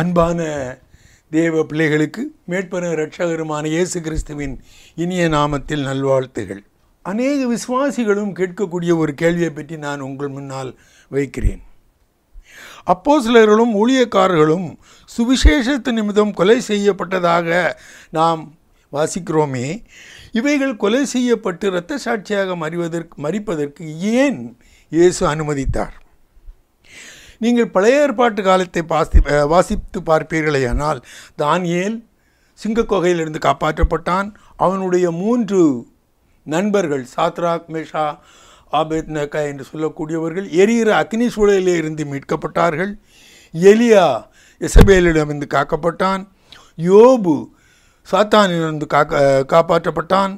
அன்பான தேவ பிள்ளைகளுக்கு மேற்பன ரட்சகருமான இயேசு கிறிஸ்துவின் இனிய நாமத்தில் நல்வாழ்த்துகள் அநேக விசுவாசிகளும் கேட்கக்கூடிய ஒரு கேள்வியை பற்றி நான் உங்கள் முன்னால் வைக்கிறேன் அப்போ சிலர்களும் ஊழியக்காரர்களும் சுவிசேஷத்து நிமித்தம் கொலை செய்யப்பட்டதாக நாம் வாசிக்கிறோமே இவைகள் கொலை செய்யப்பட்டு இரத்த சாட்சியாக மறிவதற்கு மறிப்பதற்கு ஏன் இயேசு அனுமதித்தார் நீங்கள் பழைய ஏற்பாட்டு காலத்தை வாசி வாசித்து பார்ப்பீர்களேயானால் தானியேல் சிங்கக்கொகையிலிருந்து காப்பாற்றப்பட்டான் அவனுடைய மூன்று நண்பர்கள் சாத்ராக் மேஷா ஆபேத் நக்கா என்று சொல்லக்கூடியவர்கள் எரியிற அக்னி சூழலிலே இருந்து மீட்கப்பட்டார்கள் எலியா இசபேலிடமிருந்து காக்கப்பட்டான் யோபு சாத்தானிலிருந்து காக்க காப்பாற்றப்பட்டான்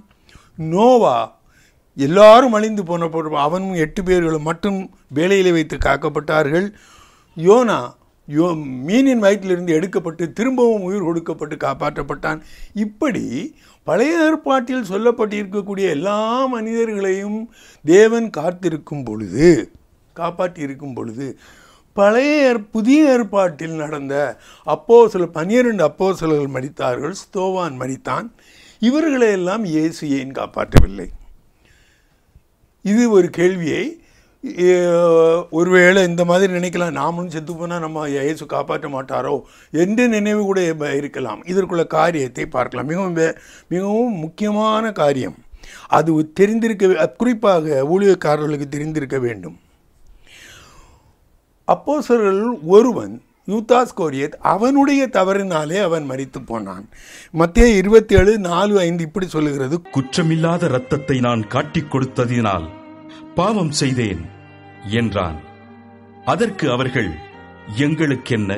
நோவா எல்லாரும் அழிந்து போன அவனும் எட்டு பேர்களும் மட்டும் வேலையில் வைத்து காக்கப்பட்டார்கள் யோனா யோ மீனின் வயிற்றிலிருந்து எடுக்கப்பட்டு திரும்பவும் உயிர் கொடுக்கப்பட்டு காப்பாற்றப்பட்டான் இப்படி பழைய ஏற்பாட்டில் சொல்லப்பட்டிருக்கக்கூடிய எல்லா மனிதர்களையும் தேவன் காத்திருக்கும் பொழுது காப்பாற்றியிருக்கும் பொழுது பழைய புதிய ஏற்பாட்டில் நடந்த அப்போ சில பன்னிரண்டு அப்போ சிலர்கள் மடித்தார்கள் ஸ்தோவான் மடித்தான் இவர்களையெல்லாம் இயேசு ஏன் காப்பாற்றவில்லை இது ஒரு கேள்வியை ஒருவேளை இந்த மாதிரி நினைக்கலாம் நாமளும் செத்து போனால் நம்ம இயேசு காப்பாற்ற மாட்டாரோ என்று நினைவு கூட இருக்கலாம் இதற்குள்ள காரியத்தை பார்க்கலாம் மிகவும் மிகவும் முக்கியமான காரியம் அது தெரிந்திருக்க குறிப்பாக ஊழியக்காரர்களுக்கு தெரிந்திருக்க வேண்டும் அப்போசர்கள் ஒருவன் யூதாஸ் கோரியத் அவனுடைய தவறினாலே அவன் மறித்து போனான் மத்திய இருபத்தி ஏழு நாலு ஐந்து இப்படி சொல்லுகிறது குற்றமில்லாத ரத்தத்தை நான் காட்டிக் கொடுத்ததினால் பாவம் செய்தேன் என்றான் அதற்கு அவர்கள் எங்களுக்கென்ன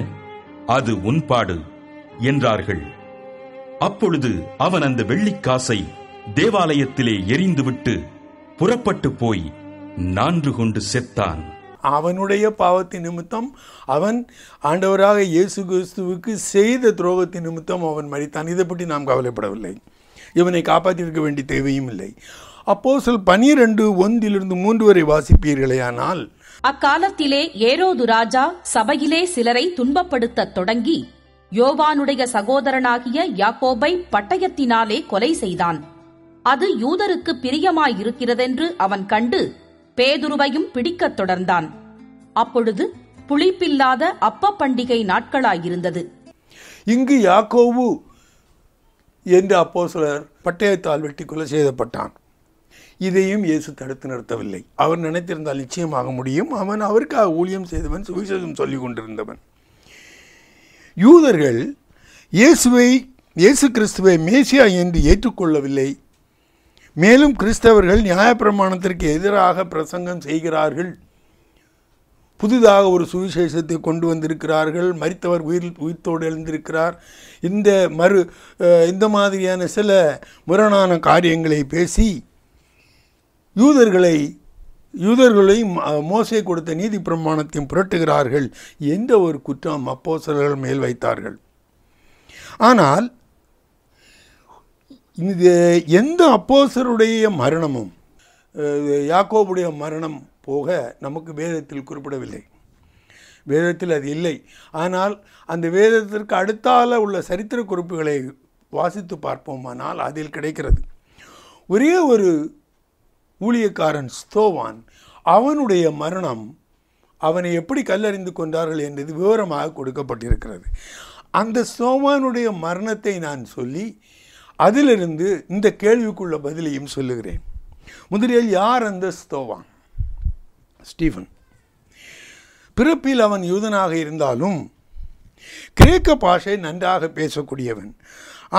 அது உன்பாடு என்றார்கள் அப்பொழுது அவன் அந்த வெள்ளிக்காசை தேவாலயத்திலே எரிந்துவிட்டு புறப்பட்டு போய் நான்கு கொண்டு செத்தான் அவனுடைய பாவத்தின் நிமித்தம் அவன் ஆண்டவராக இயேசு கிறிஸ்துவுக்கு செய்த துரோகத்தின் நிமித்தம் அவன் மறித்தான் இதை பற்றி நாம் கவலைப்படவில்லை இவனை காப்பாற்றியிருக்க வேண்டிய தேவையும் இல்லை அப்போ சொல் பனிரெண்டு ஒன்றிலிருந்து மூன்று வரை வாசிப்பீர்களேயானால் அக்காலத்திலே ஏரோது ராஜா சபையிலே சிலரை துன்பப்படுத்த தொடங்கி யோவானுடைய சகோதரனாகிய யாக்கோபை பட்டயத்தினாலே கொலை செய்தான் அது யூதருக்கு பிரியமாயிருக்கிறதென்று அவன் கண்டு பேதுருவையும் பிடிக்கத் தொடர்ந்தான் அப்பொழுது புளிப்பில்லாத அப்ப பண்டிகை நாட்களாயிருந்தது இங்கு யாக்கோவு என்று அப்போ சிலர் பட்டயத்தால் வெட்டி கொலை செய்தப்பட்டான் இதையும் இயேசு தடுத்து நிறுத்தவில்லை அவர் நினைத்திருந்தால் நிச்சயமாக முடியும் அவன் அவருக்காக ஊழியம் செய்தவன் சுவிசேஷம் சொல்லிக் கொண்டிருந்தவன் யூதர்கள் இயேசுவை இயேசு கிறிஸ்துவை மேசியா என்று ஏற்றுக்கொள்ளவில்லை மேலும் கிறிஸ்தவர்கள் நியாயப்பிரமாணத்திற்கு எதிராக பிரசங்கம் செய்கிறார்கள் புதிதாக ஒரு சுவிசேஷத்தை கொண்டு வந்திருக்கிறார்கள் மறித்தவர் உயிர் உயிர்த்தோடு எழுந்திருக்கிறார் இந்த மறு இந்த மாதிரியான சில முரணான காரியங்களை பேசி யூதர்களை யூதர்களை மோசை கொடுத்த நீதி பிரமாணத்தையும் புரட்டுகிறார்கள் எந்த ஒரு குற்றம் அப்போசலர்கள் மேல் வைத்தார்கள் ஆனால் இந்த எந்த அப்போசருடைய மரணமும் யாக்கோபுடைய மரணம் போக நமக்கு வேதத்தில் குறிப்பிடவில்லை வேதத்தில் அது இல்லை ஆனால் அந்த வேதத்திற்கு அடுத்தால உள்ள சரித்திர குறிப்புகளை வாசித்து பார்ப்போமானால் அதில் கிடைக்கிறது ஒரே ஒரு ஊழியக்காரன் ஸ்தோவான் அவனுடைய மரணம் அவனை எப்படி கல்லறிந்து கொண்டார்கள் என்றது விவரமாக கொடுக்கப்பட்டிருக்கிறது அந்த ஸ்தோவானுடைய மரணத்தை நான் சொல்லி அதிலிருந்து இந்த கேள்விக்குள்ள பதிலையும் சொல்லுகிறேன் முதலில் யார் அந்த ஸ்தோவான் ஸ்டீஃபன் பிறப்பில் அவன் யூதனாக இருந்தாலும் கிரேக்க பாஷை நன்றாக பேசக்கூடியவன்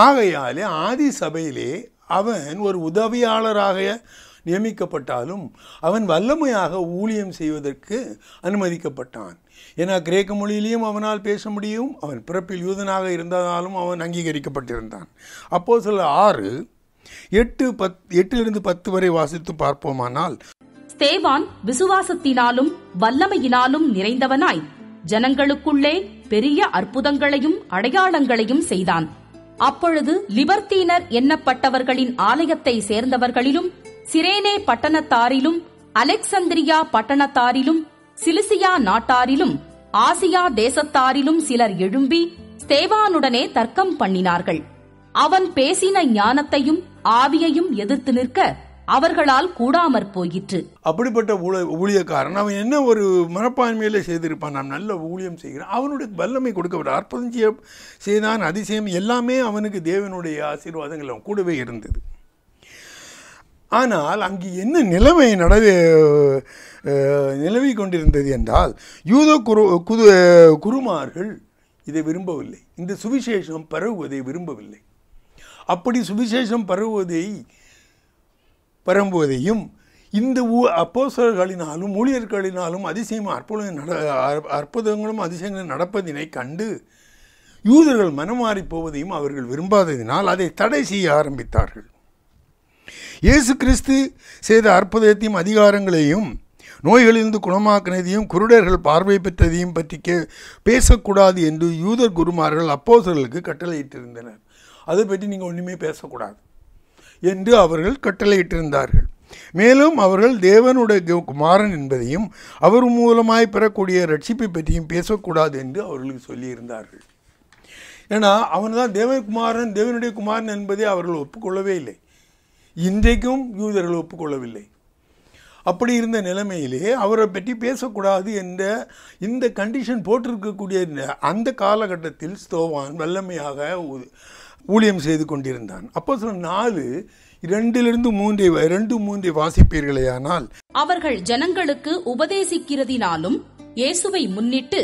ஆகையாலே ஆதி சபையிலே அவன் ஒரு உதவியாளராக நியமிக்கப்பட்டாலும் அவன் வல்லமையாக ஊழியம் செய்வதற்கு அனுமதிக்கப்பட்டான் ஏன்னா கிரேக்க மொழியிலையும் அவனால் பேச முடியும் அவன் பிறப்பில் யூதனாக இருந்ததாலும் அவன் அங்கீகரிக்கப்பட்டிருந்தான் அப்போ சில ஆறு எட்டு பத் எட்டிலிருந்து பத்து வரை வாசித்து பார்ப்போமானால் ஸ்தேவான் விசுவாசத்தினாலும் வல்லமையினாலும் நிறைந்தவனாய் ஜனங்களுக்குள்ளே பெரிய அற்புதங்களையும் அடையாளங்களையும் செய்தான் அப்பொழுது லிபர்த்தீனர் எண்ணப்பட்டவர்களின் ஆலயத்தை சேர்ந்தவர்களிலும் சிரேனே பட்டணத்தாரிலும் அலெக்சந்திரியா பட்டணத்தாரிலும் சிலிசியா நாட்டாரிலும் ஆசியா தேசத்தாரிலும் சிலர் எழும்பி ஸ்தேவானுடனே தர்க்கம் பண்ணினார்கள் அவன் பேசின ஞானத்தையும் ஆவியையும் எதிர்த்து நிற்க அவர்களால் கூடாமற் போயிற்று அப்படிப்பட்ட ஊழியக்காரன் அவன் என்ன ஒரு மனப்பான்மையில செய்திருப்பான் நாம் நல்ல ஊழியம் செய்கிறேன் அவனுடைய வல்லமை விட அற்புதம் செய்தான் அதிசயம் எல்லாமே அவனுக்கு தேவனுடைய ஆசீர்வாதங்கள் கூடவே இருந்தது ஆனால் அங்கு என்ன நிலைமை நட நிலவி கொண்டிருந்தது என்றால் யூத குரு குது குருமார்கள் இதை விரும்பவில்லை இந்த சுவிசேஷம் பரவுவதை விரும்பவில்லை அப்படி சுவிசேஷம் பரவுவதை பரம்புவதையும் இந்த ஊ அப்போசர்களினாலும் ஊழியர்களினாலும் அதிசயம் அற்புதம் நட அற்புதங்களும் அதிசயங்களும் நடப்பதினை கண்டு யூதர்கள் மனமாறி போவதையும் அவர்கள் விரும்பாததினால் அதை தடை செய்ய ஆரம்பித்தார்கள் இயேசு கிறிஸ்து செய்த அற்புதத்தையும் அதிகாரங்களையும் நோய்களிலிருந்து குணமாக்கினதையும் குருடர்கள் பார்வை பெற்றதையும் பற்றி கே பேசக்கூடாது என்று யூதர் குருமார்கள் அப்போசர்களுக்கு கட்டளையிட்டிருந்தனர் அதை பற்றி நீங்கள் ஒன்றுமே பேசக்கூடாது என்று அவர்கள் கட்டளையிட்டிருந்தார்கள் மேலும் அவர்கள் தேவனுடைய குமாரன் என்பதையும் அவர் மூலமாய் பெறக்கூடிய ரட்சிப்பை பற்றியும் பேசக்கூடாது என்று அவர்களுக்கு சொல்லியிருந்தார்கள் ஏன்னா அவன் தான் குமாரன் தேவனுடைய குமாரன் என்பதை அவர்கள் ஒப்புக்கொள்ளவே இல்லை இன்றைக்கும் யூதர்கள் ஒப்புக்கொள்ளவில்லை அப்படி இருந்த நிலைமையிலே அவரை பற்றி பேசக்கூடாது என்ற இந்த கண்டிஷன் போட்டிருக்கக்கூடிய அந்த காலகட்டத்தில் ஸ்தோவான் வல்லமையாக ஊழியம் செய்து கொண்டிருந்தான் அப்போ சில நாலு இரண்டிலிருந்து மூன்றை ரெண்டு மூன்றை வாசிப்பீர்களேயானால் அவர்கள் ஜனங்களுக்கு உபதேசிக்கிறதினாலும் இயேசுவை முன்னிட்டு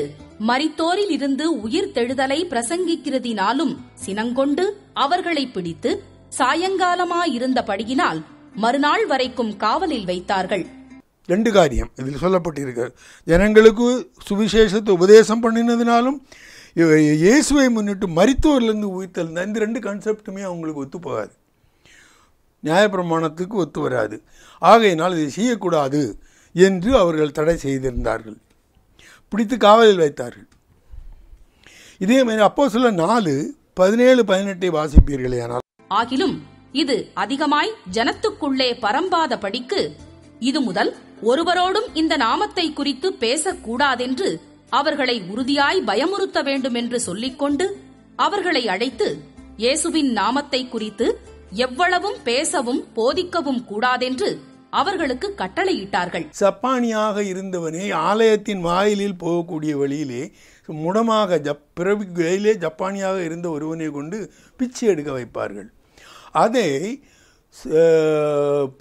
மரித்தோரில் இருந்து உயிர் தெழுதலை பிரசங்கிக்கிறதினாலும் சினங்கொண்டு அவர்களை பிடித்து சாயங்காலமாயிருந்தபடியினால் மறுநாள் வரைக்கும் காவலில் வைத்தார்கள் ரெண்டு காரியம் இதில் சொல்லப்பட்டிருக்க ஜனங்களுக்கு சுவிசேஷத்தை உபதேசம் பண்ணினதுனாலும் இயேசுவை முன்னிட்டு மருத்துவர்லேருந்து உயிர்த்தெழுந்த இந்த ரெண்டு கான்செப்டுமே அவங்களுக்கு ஒத்து போகாது நியாயப்பிரமாணத்துக்கு ஒத்து வராது ஆகையினால் இதை செய்யக்கூடாது என்று அவர்கள் தடை செய்திருந்தார்கள் பிடித்து காவலில் வைத்தார்கள் இதே மாதிரி அப்போ சொல்ல நாலு பதினேழு பதினெட்டை வாசிப்பீர்களே ஆனால் ஆகிலும் இது அதிகமாய் ஜனத்துக்குள்ளே பரம்பாத படிக்கு இது முதல் ஒருவரோடும் இந்த நாமத்தை குறித்து பேசக்கூடாதென்று அவர்களை உறுதியாய் பயமுறுத்த வேண்டும் என்று சொல்லிக்கொண்டு அவர்களை அழைத்து இயேசுவின் நாமத்தை குறித்து எவ்வளவும் பேசவும் போதிக்கவும் கூடாதென்று அவர்களுக்கு கட்டளையிட்டார்கள் சப்பானியாக இருந்தவனே ஆலயத்தின் வாயிலில் போகக்கூடிய வழியிலே முடமாக ஜப் பிறவிலே ஜப்பானியாக இருந்த ஒருவனை கொண்டு பிச்சை எடுக்க வைப்பார்கள் அதை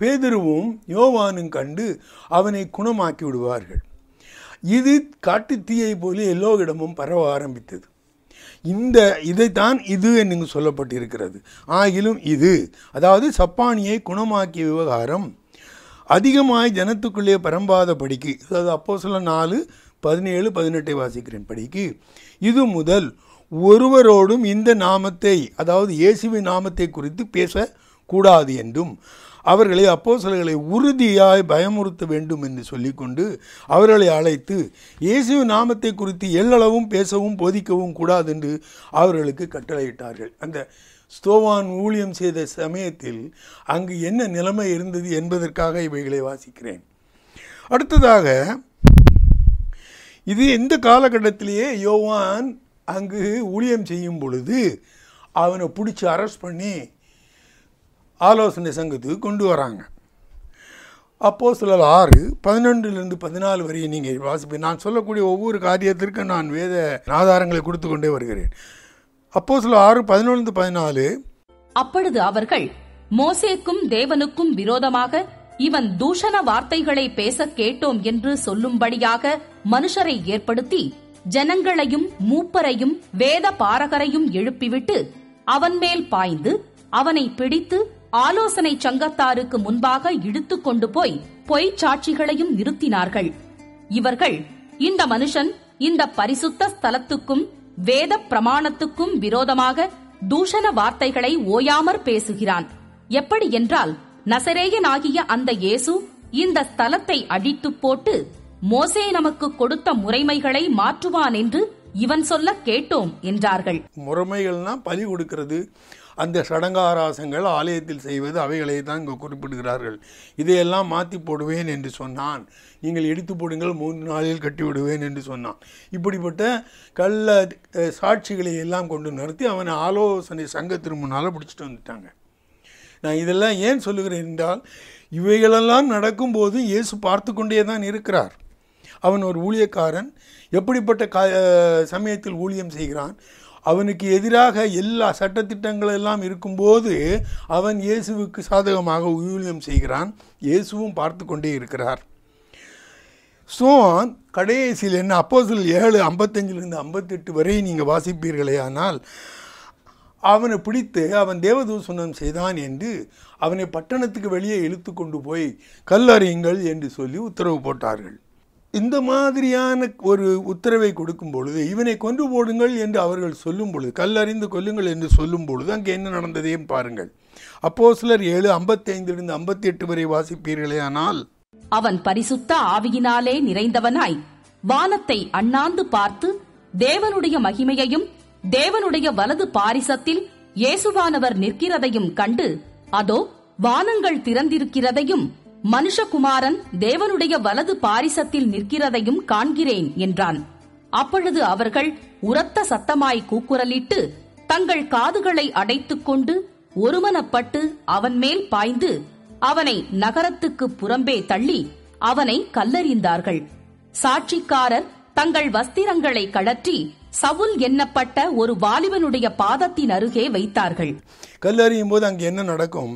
பேதுருவும் யோவானும் கண்டு அவனை குணமாக்கி விடுவார்கள் இது காட்டு தீயை போல எல்லோ இடமும் பரவ ஆரம்பித்தது இந்த இதைத்தான் இது என்று சொல்லப்பட்டிருக்கிறது ஆகிலும் இது அதாவது சப்பானியை குணமாக்கிய விவகாரம் அதிகமாய் ஜனத்துக்குள்ளே பரம்பாத படிக்கு அதாவது அப்போ சொல்ல நாலு பதினேழு பதினெட்டை வாசிக்கிறேன் படிக்கு இது முதல் ஒருவரோடும் இந்த நாமத்தை அதாவது இயேசுவின் நாமத்தை குறித்து பேசக்கூடாது என்றும் அவர்களை சிலர்களை உறுதியாய் பயமுறுத்த வேண்டும் என்று சொல்லிக்கொண்டு அவர்களை அழைத்து இயேசு நாமத்தை குறித்து எல்லளவும் பேசவும் போதிக்கவும் கூடாது என்று அவர்களுக்கு கட்டளையிட்டார்கள் அந்த ஸ்தோவான் ஊழியம் செய்த சமயத்தில் அங்கு என்ன நிலைமை இருந்தது என்பதற்காக இவைகளை வாசிக்கிறேன் அடுத்ததாக இது இந்த காலகட்டத்திலேயே யோவான் அங்கு ஊழியம் செய்யும் பொழுது அவனை பிடிச்சி அரெஸ்ட் பண்ணி ஆலோசனை சங்கத்துக்கு கொண்டு வராங்க அப்போது சில ஆறு பதினொன்றுலேருந்து பதினாலு வரையும் நீங்கள் வாசிப்பு நான் சொல்லக்கூடிய ஒவ்வொரு காரியத்திற்கும் நான் வேத ஆதாரங்களை கொடுத்து கொண்டே வருகிறேன் அப்போ சில ஆறு பதினொன்று பதினாலு அப்பொழுது அவர்கள் மோசேக்கும் தேவனுக்கும் விரோதமாக இவன் தூஷண வார்த்தைகளை பேச கேட்டோம் என்று சொல்லும்படியாக மனுஷரை ஏற்படுத்தி ஜனங்களையும் மூப்பரையும் வேத பாரகரையும் எழுப்பிவிட்டு அவன் மேல் பாய்ந்து அவனை பிடித்து ஆலோசனை சங்கத்தாருக்கு முன்பாக இழுத்துக் கொண்டு போய் பொய்ச் சாட்சிகளையும் நிறுத்தினார்கள் இவர்கள் இந்த மனுஷன் இந்த பரிசுத்த ஸ்தலத்துக்கும் வேத பிரமாணத்துக்கும் விரோதமாக தூஷண வார்த்தைகளை ஓயாமற் பேசுகிறான் எப்படி என்றால் நசரேயனாகிய அந்த இயேசு இந்த ஸ்தலத்தை அடித்து போட்டு மோசே நமக்கு கொடுத்த முறைமைகளை மாற்றுவான் என்று இவன் சொல்ல கேட்டோம் என்றார்கள் முறைமைகள்னா பலி கொடுக்கிறது அந்த சடங்காராசங்கள் ஆலயத்தில் செய்வது அவைகளை தான் இங்கே குறிப்பிடுகிறார்கள் இதையெல்லாம் மாற்றி போடுவேன் என்று சொன்னான் நீங்கள் எடுத்து போடுங்கள் மூன்று நாளில் கட்டிவிடுவேன் என்று சொன்னான் இப்படிப்பட்ட கள்ள சாட்சிகளை எல்லாம் கொண்டு நிறுத்தி அவனை ஆலோசனை சங்க முன்னால் பிடிச்சிட்டு வந்துட்டாங்க நான் இதெல்லாம் ஏன் சொல்லுகிறேன் என்றால் இவைகளெல்லாம் நடக்கும்போது இயேசு பார்த்து கொண்டே தான் இருக்கிறார் அவன் ஒரு ஊழியக்காரன் எப்படிப்பட்ட சமயத்தில் ஊழியம் செய்கிறான் அவனுக்கு எதிராக எல்லா எல்லாம் இருக்கும்போது அவன் இயேசுவுக்கு சாதகமாக ஊழியம் செய்கிறான் இயேசுவும் பார்த்து கொண்டே இருக்கிறார் ஸோ கடைசியில் என்ன அப்போசில் ஏழு ஐம்பத்தஞ்சிலிருந்து ஐம்பத்தெட்டு வரை நீங்கள் வாசிப்பீர்களே ஆனால் அவனை பிடித்து அவன் தேவதூசனம் செய்தான் என்று அவனை பட்டணத்துக்கு வெளியே இழுத்து கொண்டு போய் கல்லறியுங்கள் என்று சொல்லி உத்தரவு போட்டார்கள் இந்த மாதிரியான ஒரு உத்தரவை கொடுக்கும் பொழுது இவனை கொன்று போடுங்கள் என்று அவர்கள் சொல்லும் பொழுது கல்லறிந்து கொல்லுங்கள் என்று சொல்லும் பொழுது அங்கே என்ன நடந்ததையும் பாருங்கள் அப்போ சிலர் ஏழு ஐம்பத்தி ஐந்திலிருந்து ஐம்பத்தி எட்டு வரை வாசிப்பீர்களே ஆனால் அவன் பரிசுத்த ஆவியினாலே நிறைந்தவனாய் வானத்தை அண்ணாந்து பார்த்து தேவனுடைய மகிமையையும் தேவனுடைய வலது பாரிசத்தில் இயேசுவானவர் நிற்கிறதையும் கண்டு அதோ வானங்கள் திறந்திருக்கிறதையும் மனுஷகுமாரன் தேவனுடைய வலது பாரிசத்தில் நிற்கிறதையும் காண்கிறேன் என்றான் அப்பொழுது அவர்கள் உரத்த சத்தமாய் கூக்குரலிட்டு தங்கள் காதுகளை அடைத்துக்கொண்டு ஒருமனப்பட்டு அவன் மேல் பாய்ந்து அவனை நகரத்துக்கு புறம்பே தள்ளி அவனை கல்லறிந்தார்கள் சாட்சிக்காரர் தங்கள் வஸ்திரங்களை கழற்றி சவுல் எண்ணப்பட்ட ஒரு வாலிபனுடைய பாதத்தின் அருகே வைத்தார்கள் கல்லறியும் போது அங்கு என்ன நடக்கும்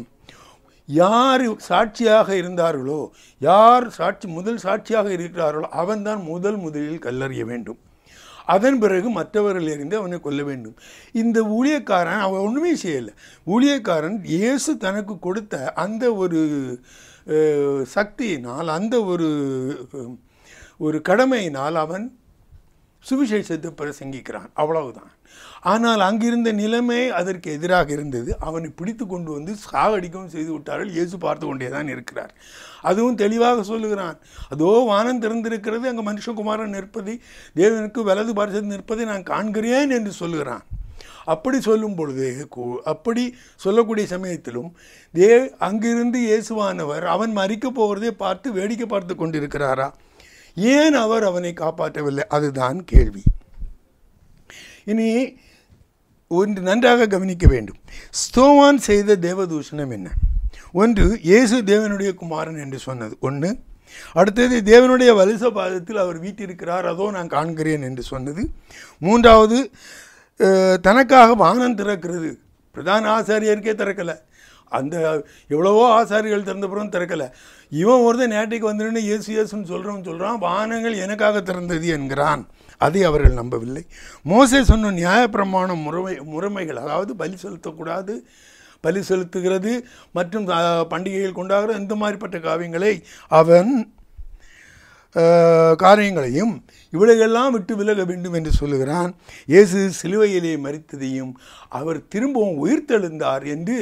யார் சாட்சியாக இருந்தார்களோ யார் சாட்சி முதல் சாட்சியாக இருக்கிறார்களோ அவன்தான் முதல் முதலில் கல்லறிய வேண்டும் அதன் பிறகு மற்றவர்களிலிருந்து அவனை கொல்ல வேண்டும் இந்த ஊழியக்காரன் அவன் ஒன்றுமே செய்யலை ஊழியக்காரன் இயேசு தனக்கு கொடுத்த அந்த ஒரு சக்தியினால் அந்த ஒரு ஒரு கடமையினால் அவன் சுவிசேஷத்தை பிரசங்கிக்கிறான் அவ்வளவுதான் ஆனால் அங்கிருந்த நிலைமை அதற்கு எதிராக இருந்தது அவனை பிடித்து கொண்டு வந்து சாகடிக்கவும் செய்து விட்டார்கள் இயேசு பார்த்து கொண்டே தான் இருக்கிறார் அதுவும் தெளிவாக சொல்லுகிறான் அதோ வானம் திறந்திருக்கிறது அங்கே மனுஷகுமாரன் நிற்பதை தேவனுக்கு வலது பார்த்து நிற்பதை நான் காண்கிறேன் என்று சொல்லுகிறான் அப்படி சொல்லும் பொழுது அப்படி சொல்லக்கூடிய சமயத்திலும் தே அங்கிருந்து இயேசுவானவர் அவன் மறிக்க போகிறதை பார்த்து வேடிக்கை பார்த்து கொண்டிருக்கிறாரா ஏன் அவர் அவனை காப்பாற்றவில்லை அதுதான் கேள்வி இனி ஒன்று நன்றாக கவனிக்க வேண்டும் ஸ்தோவான் செய்த தேவதூஷணம் என்ன ஒன்று இயேசு தேவனுடைய குமாரன் என்று சொன்னது ஒன்று அடுத்தது தேவனுடைய வலிச பாதத்தில் அவர் வீட்டிருக்கிறார் அதோ நான் காண்கிறேன் என்று சொன்னது மூன்றாவது தனக்காக வானம் திறக்கிறது பிரதான ஆசாரியருக்கே திறக்கலை அந்த எவ்வளவோ ஆசாரிகள் திறந்தப்புறம் திறக்கலை இவன் ஒருத்தன் நேட்டைக்கு வந்துடுன்னு இயேசு இயேசுன்னு சொல்கிறவன் சொல்கிறான் வானங்கள் எனக்காக திறந்தது என்கிறான் அதை அவர்கள் நம்பவில்லை மோசே சொன்ன நியாயப்பிரமாணம் முறை முறைமைகள் அதாவது பலி செலுத்தக்கூடாது பலி செலுத்துகிறது மற்றும் பண்டிகைகள் கொண்டாகிறது இந்த மாதிரிப்பட்ட காவியங்களை அவன் காரியங்களையும் இவளையெல்லாம் விட்டு விலக வேண்டும் என்று சொல்லுகிறான் இயேசு சிலுவையிலே மறித்ததையும் அவர் திரும்பவும் உயிர்த்தெழுந்தார் என்று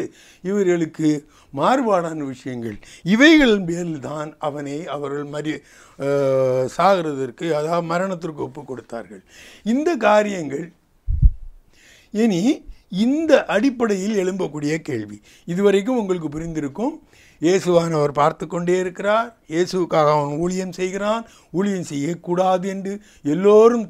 இவர்களுக்கு மாறுபாடான விஷயங்கள் இவைகள் மேல்தான் அவனை அவர்கள் மறி சாகிறதற்கு அதாவது மரணத்திற்கு ஒப்பு கொடுத்தார்கள் இந்த காரியங்கள் இனி இந்த அடிப்படையில் எழும்பக்கூடிய கேள்வி இதுவரைக்கும் உங்களுக்கு புரிந்திருக்கும் இயேசுவானவர் பார்த்து கொண்டே இருக்கிறார் இயேசுக்காக அவன் ஊழியம் செய்கிறான் ஊழியம் செய்யக்கூடாது என்று எல்லோரும்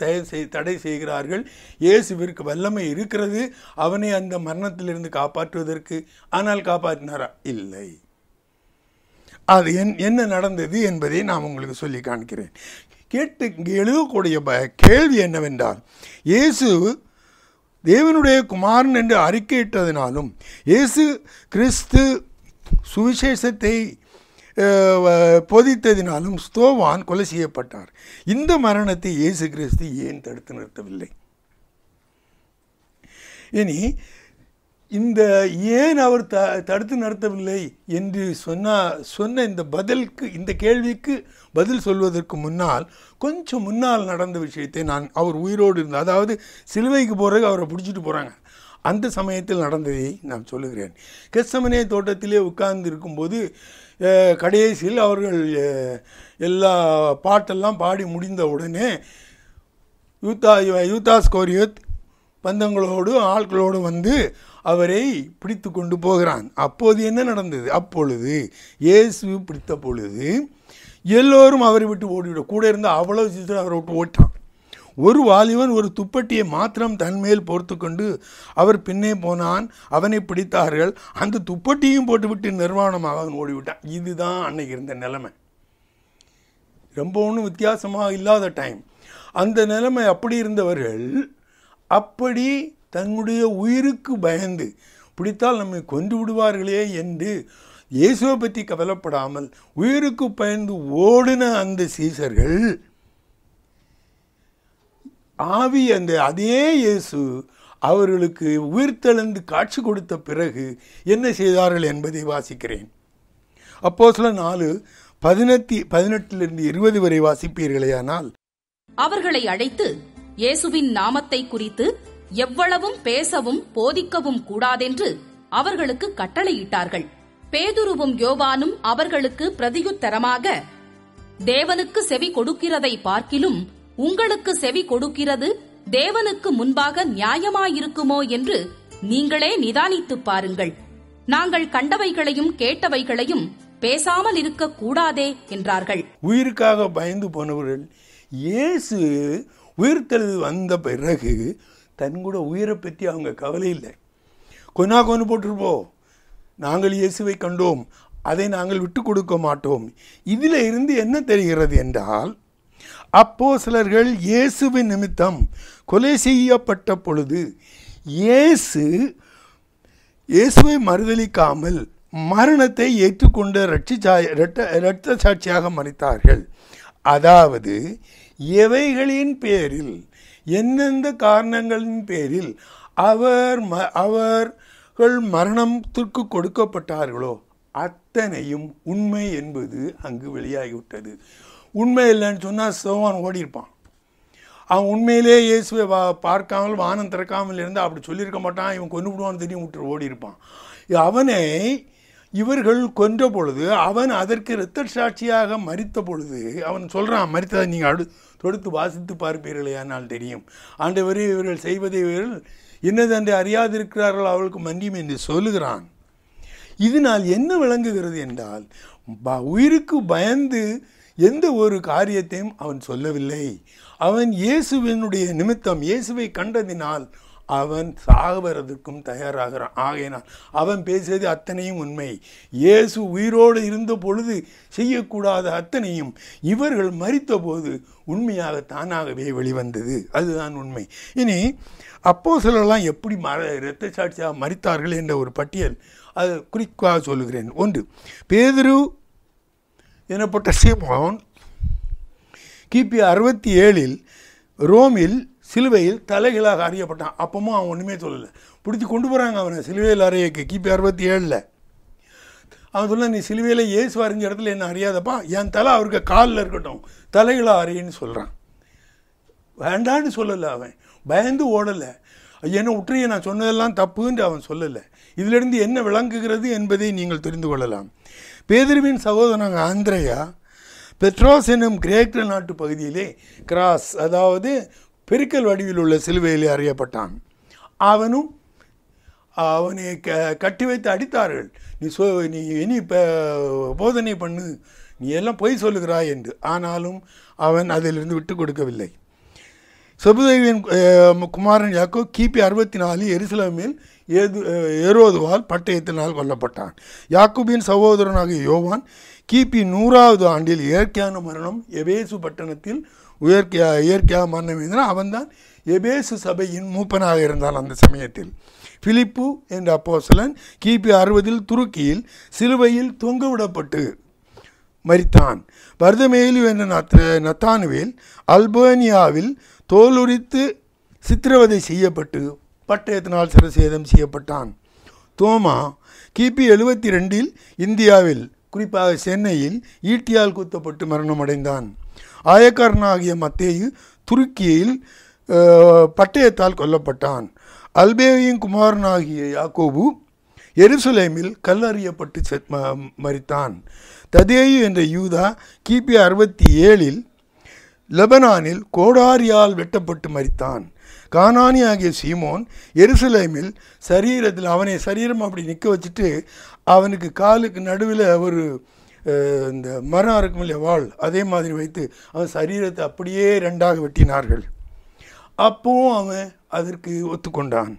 தடை செய்கிறார்கள் இயேசுவிற்கு வல்லமை இருக்கிறது அவனை அந்த மரணத்திலிருந்து காப்பாற்றுவதற்கு ஆனால் காப்பாற்றினாரா இல்லை அது என் என்ன நடந்தது என்பதை நான் உங்களுக்கு சொல்லி காண்கிறேன் கேட்டு எழுதக்கூடிய கேள்வி என்னவென்றால் இயேசு தேவனுடைய குமாரன் என்று அறிக்கையிட்டதினாலும் இயேசு கிறிஸ்து சுவிசேஷத்தை போதித்ததினாலும் ஸ்தோவான் கொலை செய்யப்பட்டார் இந்த மரணத்தை இயேசு கிறிஸ்து ஏன் தடுத்து நிறுத்தவில்லை இனி இந்த ஏன் அவர் த தடுத்து நடத்தவில்லை என்று சொன்னா சொன்ன இந்த பதிலுக்கு இந்த கேள்விக்கு பதில் சொல்வதற்கு முன்னால் கொஞ்சம் முன்னால் நடந்த விஷயத்தை நான் அவர் உயிரோடு இருந்தேன் அதாவது சிலுவைக்கு போகிறதுக்கு அவரை பிடிச்சிட்டு போகிறாங்க அந்த சமயத்தில் நடந்ததை நான் சொல்லுகிறேன் கிறிஸ்தமனே தோட்டத்திலே உட்கார்ந்து இருக்கும்போது கடைசியில் அவர்கள் எல்லா பாட்டெல்லாம் பாடி முடிந்த உடனே யூத்தா யூத்தாஸ் கோரியோத் பந்தங்களோடு ஆட்களோடு வந்து அவரை பிடித்து கொண்டு போகிறான் அப்போது என்ன நடந்தது அப்பொழுது இயேசு பிடித்த பொழுது எல்லோரும் அவரை விட்டு ஓடிவிடும் கூட இருந்தால் அவ்வளோ சீசன் அவரை விட்டு ஓட்டான் ஒரு வாலிபன் ஒரு துப்பட்டியை மாத்திரம் தன்மேல் போர்த்து கொண்டு அவர் பின்னே போனான் அவனை பிடித்தார்கள் அந்த துப்பட்டியும் போட்டுவிட்டு நிர்வாணமாக அவன் ஓடிவிட்டான் இதுதான் அன்னைக்கு இருந்த நிலைமை ரொம்ப ஒன்றும் வித்தியாசமாக இல்லாத டைம் அந்த நிலைமை அப்படி இருந்தவர்கள் அப்படி தன்னுடைய உயிருக்கு பயந்து பிடித்தால் நம்மை கொன்று விடுவார்களே என்று இயேசுவை பற்றி கவலைப்படாமல் உயிருக்கு பயந்து ஓடின அந்த சீசர்கள் ஆவி அந்த அதே இயேசு அவர்களுக்கு உயிர்த்தெழுந்து காட்சி கொடுத்த பிறகு என்ன செய்தார்கள் என்பதை வாசிக்கிறேன் அப்போ சில நாலு பதினெட்டு பதினெட்டிலிருந்து இருபது வரை வாசிப்பீர்களேயானால் அவர்களை அழைத்து இயேசுவின் நாமத்தை குறித்து எவ்வளவும் பேசவும் போதிக்கவும் கூடாதென்று அவர்களுக்கு கட்டளையிட்டார்கள் பேதுருவும் யோவானும் அவர்களுக்கு பிரதியுத்தரமாக தேவனுக்கு செவி கொடுக்கிறதை பார்க்கிலும் உங்களுக்கு செவி கொடுக்கிறது தேவனுக்கு முன்பாக நியாயமாயிருக்குமோ என்று நீங்களே நிதானித்து பாருங்கள் நாங்கள் கண்டவைகளையும் கேட்டவைகளையும் பேசாமல் இருக்க கூடாதே என்றார்கள் உயிருக்காக பயந்து போனவர்கள் இயேசு உயிர்த்தெழுது வந்த பிறகு தன் கூட உயிரை பற்றி அவங்க கவலை இல்லை கொன்னா கொண்டு போட்டிருப்போம் நாங்கள் இயேசுவை கண்டோம் அதை நாங்கள் விட்டு கொடுக்க மாட்டோம் இதில் இருந்து என்ன தெரிகிறது என்றால் அப்போ சிலர்கள் இயேசுவின் நிமித்தம் கொலை செய்யப்பட்ட பொழுது இயேசு இயேசுவை மறுதளிக்காமல் மரணத்தை ஏற்றுக்கொண்டு ரட்சி இரட்ட இரத்த சாட்சியாக மறித்தார்கள் அதாவது எவைகளின் பேரில் எந்தெந்த காரணங்களின் பேரில் அவர் ம அவர்கள் மரணத்திற்கு கொடுக்கப்பட்டார்களோ அத்தனையும் உண்மை என்பது அங்கு வெளியாகிவிட்டது உண்மை இல்லைன்னு சொன்னால் சிவவான் ஓடி இருப்பான் அவன் உண்மையிலே இயேசுவை வா பார்க்காமல் வானம் திறக்காமல் இருந்தால் அப்படி சொல்லியிருக்க மாட்டான் இவன் கொண்டு விடுவான்னு தெரியும் விட்டு ஓடி இருப்பான் அவனை இவர்கள் கொன்ற பொழுது அவன் அதற்கு இரத்த சாட்சியாக மறித்த பொழுது அவன் சொல்கிறான் மறித்ததை நீங்கள் அடு தொடுத்து வாசித்து பார்ப்பீர்களேயானால் தெரியும் ஆண்டவரே இவர்கள் செய்வதை இவர்கள் இன்னதென்று அறியாதிருக்கிறார்கள் அவளுக்கு மன்னியும் என்று சொல்லுகிறான் இதனால் என்ன விளங்குகிறது என்றால் ப உயிருக்கு பயந்து எந்த ஒரு காரியத்தையும் அவன் சொல்லவில்லை அவன் இயேசுவினுடைய நிமித்தம் இயேசுவை கண்டதினால் அவன் சாகுவதற்கும் தயாராகிறான் ஆகையினால் அவன் பேசியது அத்தனையும் உண்மை இயேசு உயிரோடு இருந்த பொழுது செய்யக்கூடாத அத்தனையும் இவர்கள் மறித்த போது உண்மையாக தானாகவே வெளிவந்தது அதுதான் உண்மை இனி அப்போ சிலர்லாம் எப்படி மர இரத்த சாட்சியாக மறித்தார்கள் என்ற ஒரு பட்டியல் அது குறிக்காக சொல்லுகிறேன் ஒன்று பேதுரு எனப்பட்ட சீமோன் கிபி அறுபத்தி ஏழில் ரோமில் சிலுவையில் தலைகளாக அறியப்பட்டான் அப்பவும் அவன் ஒன்றுமே சொல்லலை பிடிச்சி கொண்டு போகிறாங்க அவனை சிலுவையில் அறையக்கு கிபி அறுபத்தி ஏழில் அவன் சொல்ல நீ சிலுவையில் இயேசு அறிஞ்ச இடத்துல என்ன அறியாதப்பா என் தலை அவருக்கு காலில் இருக்கட்டும் தலைகளாக அறியன்னு சொல்கிறான் வேண்டான்னு சொல்லலை அவன் பயந்து ஓடலை என்ன உற்றையை நான் சொன்னதெல்லாம் தப்புன்ட்டு அவன் சொல்லலை இதிலிருந்து என்ன விளங்குகிறது என்பதை நீங்கள் தெரிந்து கொள்ளலாம் பேதிருவின் சகோதரன் ஆந்திரையா பெட்ரோஸ் என்னும் கிரேக்க நாட்டு பகுதியிலே கிராஸ் அதாவது பெருக்கல் வடிவில் உள்ள சிலுவையிலே அறியப்பட்டான் அவனும் அவனை க கட்டி வைத்து அடித்தார்கள் நீ சொ நீ இனி போதனை பண்ணு நீ எல்லாம் பொய் சொல்லுகிறாய் என்று ஆனாலும் அவன் அதிலிருந்து விட்டு கொடுக்கவில்லை செபுதேவியின் குமாரன் யாக்கோ கிபி அறுபத்தி நாலு எருசலேமில் ஏது ஏரோதுவால் பட்டயத்தினால் கொல்லப்பட்டான் யாக்குபின் சகோதரனாகிய யோவான் கிபி நூறாவது ஆண்டில் இயற்கையான மரணம் எபேசு பட்டணத்தில் உயர்க்கையா இயற்கையாக மரணம் இருந்தால் அவன்தான் எபேசு சபையின் மூப்பனாக இருந்தான் அந்த சமயத்தில் பிலிப்பு என்ற அப்போசலன் கிபி அறுபதில் துருக்கியில் சிலுவையில் தொங்கவிடப்பட்டு மறித்தான் பர்தமேலு என்ற நத்தானுவேல் அல்பேனியாவில் தோலுரித்து சித்திரவதை செய்யப்பட்டு பட்டயத்தினால் சிரசேதம் செய்யப்பட்டான் தோமா கிபி எழுபத்தி ரெண்டில் இந்தியாவில் குறிப்பாக சென்னையில் ஈட்டியால் குத்தப்பட்டு மரணமடைந்தான் ஆயக்காரனாகிய மத்தேயு துருக்கியில் பட்டயத்தால் கொல்லப்பட்டான் அல்பேவியின் குமாரனாகிய யாக்கோபு எருசலேமில் கல்லறியப்பட்டு மறித்தான் ததேயு என்ற யூதா கிபி அறுபத்தி ஏழில் லெபனானில் கோடாரியால் வெட்டப்பட்டு மறித்தான் கானானி ஆகிய சீமோன் எருசலேமில் சரீரத்தில் அவனை சரீரம் அப்படி நிற்க வச்சுட்டு அவனுக்கு காலுக்கு நடுவில் ஒரு இந்த மரம் இருக்கும் இல்லையா வாழ் அதே மாதிரி வைத்து அவன் சரீரத்தை அப்படியே ரெண்டாக வெட்டினார்கள் அப்போவும் அவன் அதற்கு ஒத்துக்கொண்டான்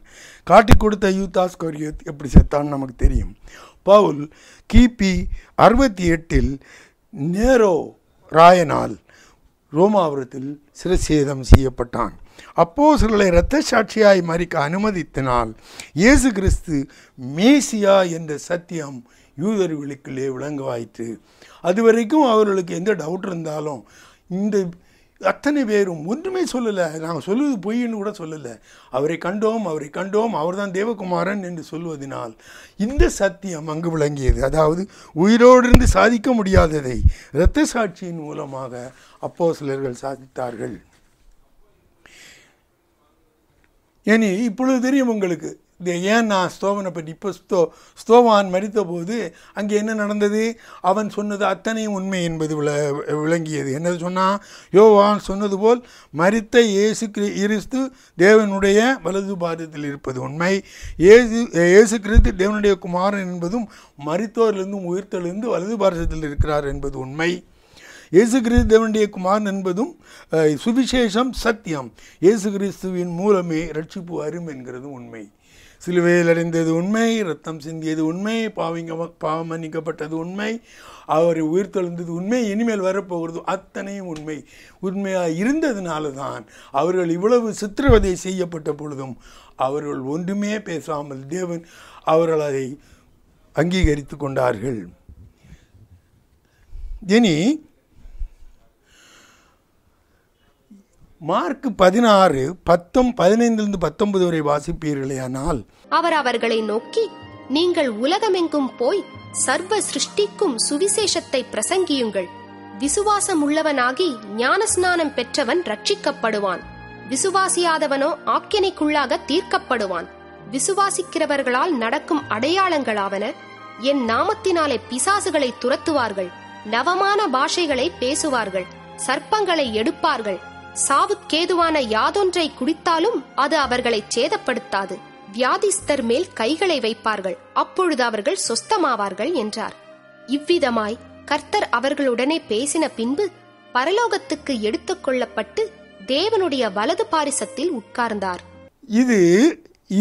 காட்டி கொடுத்த யூதாஸ் கோரியத் எப்படி செத்தான் நமக்கு தெரியும் பவுல் கிபி அறுபத்தி எட்டில் நேரோ ராயனால் ரோமாபுரத்தில் சிரசேதம் செய்யப்பட்டான் அப்போ சிலரை இரத்த சாட்சியாய் மறிக்க அனுமதித்தனால் இயேசு கிறிஸ்து மேசியா என்ற சத்தியம் யூதர்களுக்குள்ளே விளங்குவாயிற்று அது வரைக்கும் அவர்களுக்கு எந்த டவுட் இருந்தாலும் இந்த அத்தனை பேரும் ஒன்றுமே சொல்லலை நாங்கள் சொல்லுவது பொய்ன்னு கூட சொல்லலை அவரை கண்டோம் அவரை கண்டோம் அவர்தான் தேவகுமாரன் என்று சொல்வதனால் இந்த சத்தியம் அங்கு விளங்கியது அதாவது உயிரோடு இருந்து சாதிக்க முடியாததை இரத்த சாட்சியின் மூலமாக அப்போ சிலர்கள் சாதித்தார்கள் இனி இப்பொழுது தெரியும் உங்களுக்கு ஏன் நான் ஸ்தோவனை பற்றி இப்போ ஸ்தோ ஸ்தோவான் போது அங்கே என்ன நடந்தது அவன் சொன்னது அத்தனையும் உண்மை என்பது விள விளங்கியது என்னது சொன்னான் யோவான் சொன்னது போல் மறித்த இயேசு கிறிஸ்து தேவனுடைய வலது பாதத்தில் இருப்பது உண்மை இயேசு இயேசு கிறிஸ்து தேவனுடைய குமாரன் என்பதும் மறித்தோரிலிருந்தும் உயிர்த்தலிருந்து வலது பாரதத்தில் இருக்கிறார் என்பது உண்மை இயேசு கிறிஸ்து தேவனுடைய குமாரன் என்பதும் சுவிசேஷம் சத்தியம் இயேசு கிறிஸ்துவின் மூலமே ரட்சிப்பு அரும் என்கிறது உண்மை சிலுவையில் அடைந்தது உண்மை ரத்தம் சிந்தியது உண்மை பாவிங்க பாவம் மன்னிக்கப்பட்டது உண்மை அவரை உயிர் தெழுந்தது உண்மை இனிமேல் வரப்போகிறது அத்தனையும் உண்மை உண்மையாக இருந்ததுனால தான் அவர்கள் இவ்வளவு சித்திரவதை செய்யப்பட்ட பொழுதும் அவர்கள் ஒன்றுமே பேசாமல் தேவன் அவர்கள் அதை அங்கீகரித்து கொண்டார்கள் இனி மார்க் பதினாறு பத்தம் பதினைந்திலிருந்து பத்தொன்பது வரை வாசிப்பீர்களேயானால் அவர் அவர்களை நோக்கி நீங்கள் உலகமெங்கும் போய் சர்வ சிருஷ்டிக்கும் சுவிசேஷத்தை பிரசங்கியுங்கள் விசுவாசம் உள்ளவனாகி ஞானஸ்நானம் பெற்றவன் ரட்சிக்கப்படுவான் விசுவாசியாதவனோ ஆக்கினைக்குள்ளாக தீர்க்கப்படுவான் விசுவாசிக்கிறவர்களால் நடக்கும் அடையாளங்களாவன என் நாமத்தினாலே பிசாசுகளை துரத்துவார்கள் நவமான பாஷைகளை பேசுவார்கள் சர்ப்பங்களை எடுப்பார்கள் சாவுக்கேதுவான யாதொன்றை குடித்தாலும் அது அவர்களை சேதப்படுத்தாது வியாதிஸ்தர் மேல் கைகளை வைப்பார்கள் அப்பொழுது அவர்கள் சொஸ்தமாவார்கள் என்றார் இவ்விதமாய் கர்த்தர் அவர்களுடனே பேசின பின்பு பரலோகத்துக்கு எடுத்துக் கொள்ளப்பட்டு தேவனுடைய வலது பாரிசத்தில் உட்கார்ந்தார் இது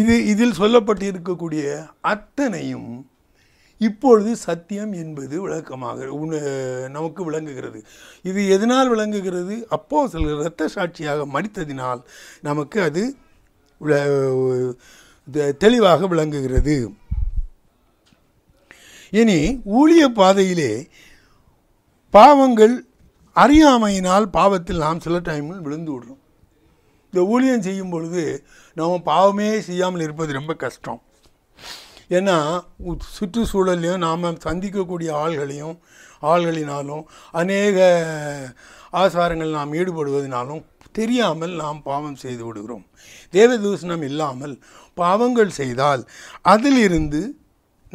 இது இதில் சொல்லப்பட்டிருக்கக்கூடிய அத்தனையும் இப்பொழுது சத்தியம் என்பது விளக்கமாக உண நமக்கு விளங்குகிறது இது எதனால் விளங்குகிறது அப்போ சில இரத்த சாட்சியாக மடித்ததினால் நமக்கு அது தெளிவாக விளங்குகிறது இனி ஊழிய பாதையிலே பாவங்கள் அறியாமையினால் பாவத்தில் நாம் சில டைமில் விழுந்து விடுறோம் இந்த ஊழியம் செய்யும் பொழுது நாம் பாவமே செய்யாமல் இருப்பது ரொம்ப கஷ்டம் ஏன்னா சுற்றுச்சூழலையும் நாம் சந்திக்கக்கூடிய ஆள்களையும் ஆள்களினாலும் அநேக ஆசாரங்கள் நாம் ஈடுபடுவதனாலும் தெரியாமல் நாம் பாவம் செய்து விடுகிறோம் தேவதூஷணம் இல்லாமல் பாவங்கள் செய்தால் அதிலிருந்து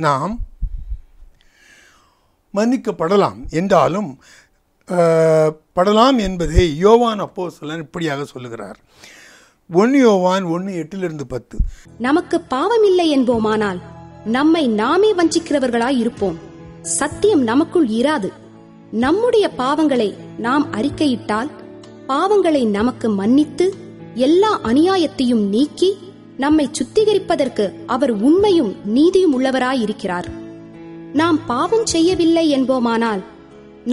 நாம் மன்னிக்கப்படலாம் என்றாலும் படலாம் என்பதை யோவான் அப்போ சொல்லன் இப்படியாக சொல்லுகிறார் ஒன்னு யோவான் ஒன்று எட்டிலிருந்து பத்து நமக்கு பாவம் இல்லை என்போமானால் நம்மை நாமே வஞ்சிக்கிறவர்களாய் இருப்போம் சத்தியம் நமக்குள் இராது நம்முடைய பாவங்களை நாம் அறிக்கையிட்டால் பாவங்களை நமக்கு மன்னித்து எல்லா அநியாயத்தையும் நீக்கி நம்மை சுத்திகரிப்பதற்கு அவர் உண்மையும் நீதியும் உள்ளவராயிருக்கிறார் நாம் பாவம் செய்யவில்லை என்போமானால்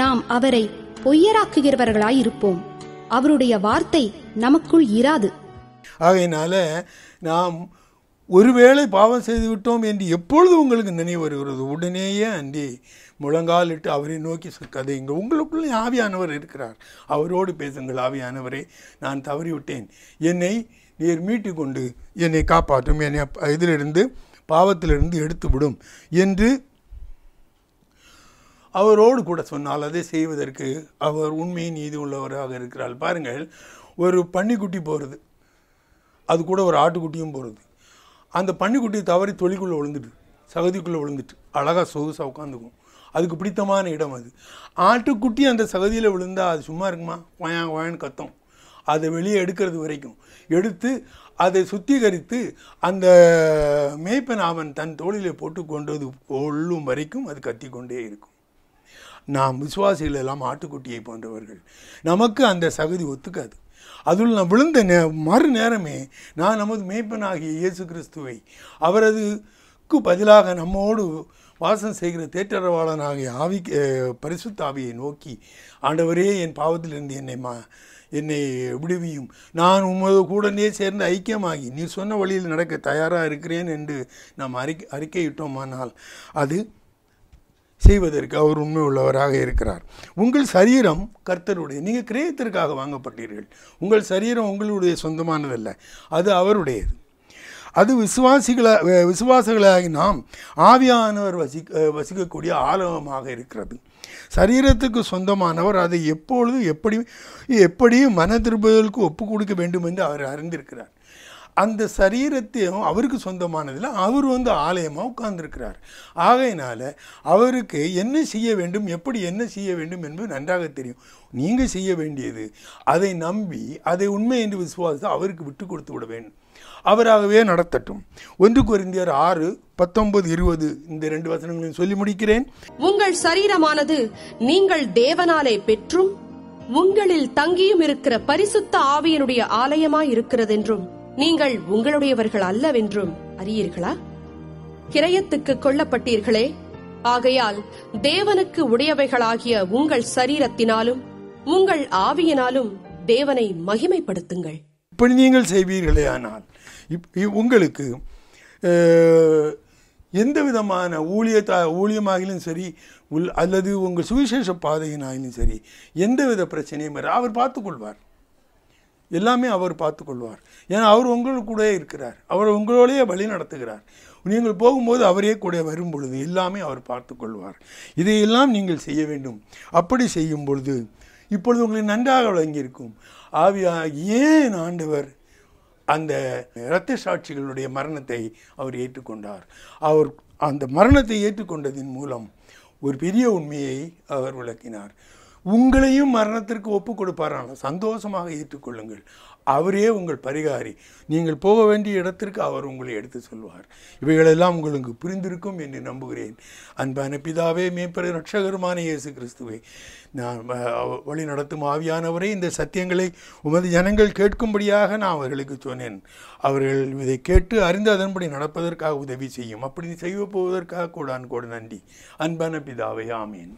நாம் அவரை பொய்யராக்குகிறவர்களாயிருப்போம் அவருடைய வார்த்தை நமக்குள் இராது ஆகையினால நாம் ஒருவேளை பாவம் செய்து விட்டோம் என்று எப்பொழுது உங்களுக்கு நினைவு வருகிறது உடனேயே அன்றி முழங்கால் இட்டு அவரை நோக்கி இங்கே உங்களுக்குள்ளே ஆவியானவர் இருக்கிறார் அவரோடு பேசுங்கள் ஆவியானவரே நான் தவறிவிட்டேன் என்னை நீர் மீட்டு கொண்டு என்னை காப்பாற்றும் என்னை இதிலிருந்து பாவத்திலிருந்து எடுத்துவிடும் என்று அவரோடு கூட சொன்னால் அதை செய்வதற்கு அவர் உண்மை நீதி உள்ளவராக இருக்கிறார் பாருங்கள் ஒரு பன்னிக்குட்டி போகிறது அது கூட ஒரு ஆட்டுக்குட்டியும் போகிறது அந்த பன்னிக்குட்டி தவறி தொழிக்குள்ளே விழுந்துட்டு சகதிக்குள்ளே விழுந்துட்டு அழகாக சொகுசாக உட்காந்துக்கும் அதுக்கு பிடித்தமான இடம் அது ஆட்டுக்குட்டி அந்த சகதியில் விழுந்தால் அது சும்மா இருக்குமா ஒயான் ஒயான்னு கத்தோம் அதை வெளியே எடுக்கிறது வரைக்கும் எடுத்து அதை சுத்திகரித்து அந்த மேய்ப்பன் அவன் தன் தோழிலே போட்டு கொண்டது கொள்ளும் வரைக்கும் அது கத்தி கொண்டே இருக்கும் நாம் விசுவாசிகள் எல்லாம் ஆட்டுக்குட்டியை போன்றவர்கள் நமக்கு அந்த சகுதி ஒத்துக்காது அதில் நான் விழுந்த நே மறு நேரமே நான் நமது மேய்ப்பனாகிய இயேசு கிறிஸ்துவை அவரதுக்கு பதிலாக நம்மோடு வாசம் செய்கிற தேற்றரவாளனாகிய ஆவி ஆவியை நோக்கி ஆண்டவரே என் பாவத்திலிருந்து என்னை மா என்னை விடுவியும் நான் உமது கூடனே சேர்ந்து ஐக்கியமாகி நீ சொன்ன வழியில் நடக்க தயாராக இருக்கிறேன் என்று நாம் அறிக்கை அறிக்கையிட்டோமானால் அது செய்வதற்கு அவர் உண்மை உள்ளவராக இருக்கிறார் உங்கள் சரீரம் கர்த்தருடைய நீங்கள் கிரேயத்திற்காக வாங்கப்பட்டீர்கள் உங்கள் சரீரம் உங்களுடைய சொந்தமானதல்ல அது அவருடையது அது விசுவாசிகளாக விசுவாசிகளாகி நாம் ஆவியானவர் வசி வசிக்கக்கூடிய ஆலோகமாக இருக்கிறது சரீரத்துக்கு சொந்தமானவர் அதை எப்பொழுதும் எப்படி எப்படி மன திருப்பதற்கு ஒப்பு கொடுக்க வேண்டும் என்று அவர் அறிந்திருக்கிறார் அந்த சரீரத்தையும் அவருக்கு சொந்தமானதில் அவர் வந்து ஆலயமாக உட்கார்ந்துருக்கிறார் ஆகையினால் அவருக்கு என்ன செய்ய வேண்டும் எப்படி என்ன செய்ய வேண்டும் என்பது நன்றாக தெரியும் நீங்கள் செய்ய வேண்டியது அதை நம்பி அதை உண்மை என்று விசுவாசத்தை அவருக்கு விட்டு கொடுத்து விட வேண்டும் அவராகவே நடத்தட்டும் ஒன்று குறைந்தியர் ஆறு பத்தொன்பது இருபது இந்த ரெண்டு வசனங்களையும் சொல்லி முடிக்கிறேன் உங்கள் சரீரமானது நீங்கள் தேவனாலே பெற்றும் உங்களில் தங்கியும் இருக்கிற பரிசுத்த ஆவியனுடைய ஆலயமாய் இருக்கிறதென்றும் நீங்கள் உங்களுடையவர்கள் அல்லவென்றும் அறியீர்களா கிரயத்துக்கு கொல்லப்பட்டீர்களே ஆகையால் தேவனுக்கு உடையவைகளாகிய உங்கள் சரீரத்தினாலும் உங்கள் ஆவியினாலும் தேவனை மகிமைப்படுத்துங்கள் இப்படி நீங்கள் செய்வீர்களே ஆனால் உங்களுக்கு எந்த விதமான ஊழியத்தா ஊழியமாகிலும் சரி உல் அல்லது உங்கள் சுவிசேஷ பாதையினாயிலும் சரி எந்தவித பிரச்சனையும் அவர் பார்த்துக்கொள்வார் எல்லாமே அவர் பார்த்துக்கொள்வார் ஏன்னா அவர் கூட இருக்கிறார் அவர் உங்களோடையே வழி நடத்துகிறார் நீங்கள் போகும்போது அவரே கூட வரும் பொழுது எல்லாமே அவர் பார்த்துக்கொள்வார் இதையெல்லாம் நீங்கள் செய்ய வேண்டும் அப்படி செய்யும் பொழுது இப்பொழுது உங்களுக்கு நன்றாக விளங்கியிருக்கும் ஆவியாக ஏன் ஆண்டவர் அந்த இரத்த சாட்சிகளுடைய மரணத்தை அவர் ஏற்றுக்கொண்டார் அவர் அந்த மரணத்தை ஏற்றுக்கொண்டதின் மூலம் ஒரு பெரிய உண்மையை அவர் விளக்கினார் உங்களையும் மரணத்திற்கு ஒப்புக் கொடுப்பாராம் சந்தோஷமாக ஏற்றுக்கொள்ளுங்கள் அவரே உங்கள் பரிகாரி நீங்கள் போக வேண்டிய இடத்திற்கு அவர் உங்களை எடுத்து சொல்வார் இவைகளெல்லாம் உங்களுக்கு புரிந்திருக்கும் என்று நம்புகிறேன் அன்பான பிதாவே மேம்பெரு ரட்சகருமான இயேசு கிறிஸ்துவை நான் வழி நடத்தும் ஆவியானவரை இந்த சத்தியங்களை உமது ஜனங்கள் கேட்கும்படியாக நான் அவர்களுக்கு சொன்னேன் அவர்கள் இதை கேட்டு அறிந்து அதன்படி நடப்பதற்காக உதவி செய்யும் அப்படி செய்ய போவதற்காக கூட நன்றி அன்பான பிதாவை ஆமேன்